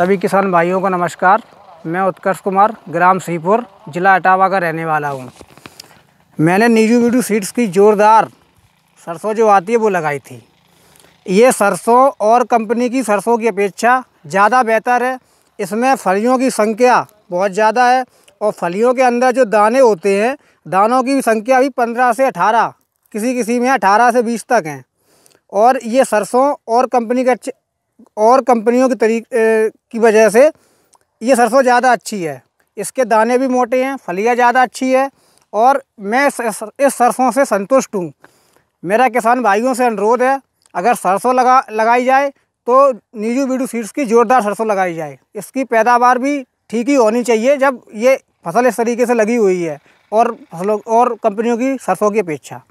सभी किसान भाइयों को नमस्कार मैं उत्कर्ष कुमार ग्राम सीपुर ज़िला अटावा का रहने वाला हूँ मैंने नीजू बीजू सीड्स की ज़ोरदार सरसों जो आती है वो लगाई थी ये सरसों और कंपनी की सरसों की अपेक्षा ज़्यादा बेहतर है इसमें फलियों की संख्या बहुत ज़्यादा है और फलियों के अंदर जो दाने होते हैं दानों की संख्या भी पंद्रह से अठारह किसी किसी में अठारह से बीस तक हैं और ये सरसों और कंपनी के और कंपनियों के तरी की वजह से ये सरसों ज़्यादा अच्छी है इसके दाने भी मोटे हैं फलियाँ ज़्यादा अच्छी है और मैं इस सरसों से संतुष्ट हूँ मेरा किसान भाइयों से अनुरोध है अगर सरसों लगा लगाई जाए तो नीजू बीडू सीड्स की ज़ोरदार सरसों लगाई जाए इसकी पैदावार भी ठीक ही होनी चाहिए जब ये फसल इस तरीके से लगी हुई है और फसलों और कंपनियों की सरसों की अपेक्षा